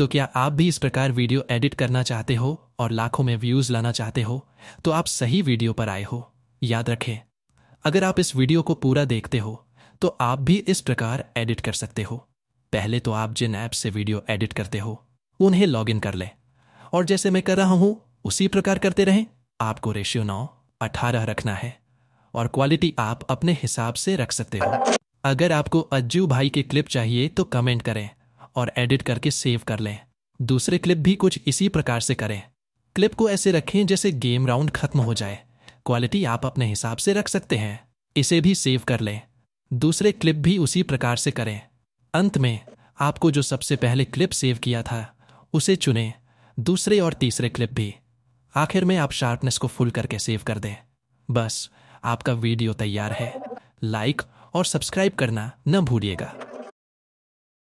तो क्या आप भी इस प्रकार वीडियो एडिट करना चाहते हो और लाखों में व्यूज लाना चाहते हो तो आप सही वीडियो पर आए हो याद रखें अगर आप इस वीडियो को पूरा देखते हो तो आप भी इस प्रकार एडिट कर सकते हो पहले तो आप जिन ऐप से वीडियो एडिट करते हो उन्हें लॉग कर लें और जैसे मैं कर रहा हूं उसी प्रकार करते रहें आपको रेशियो नौ अठारह रखना है और क्वालिटी आप अपने हिसाब से रख सकते हो अगर आपको अज्जू भाई के क्लिप चाहिए तो कमेंट करें और एडिट करके सेव कर लें दूसरे क्लिप भी कुछ इसी प्रकार से करें क्लिप को ऐसे रखें जैसे गेम राउंड खत्म हो जाए क्वालिटी आप अपने हिसाब से रख सकते हैं इसे भी सेव कर लें दूसरे क्लिप भी उसी प्रकार से करें अंत में आपको जो सबसे पहले क्लिप सेव किया था उसे चुनें दूसरे और तीसरे क्लिप भी आखिर में आप शार्पनेस को फुल करके सेव कर दें बस आपका वीडियो तैयार है लाइक और सब्सक्राइब करना न भूलिएगा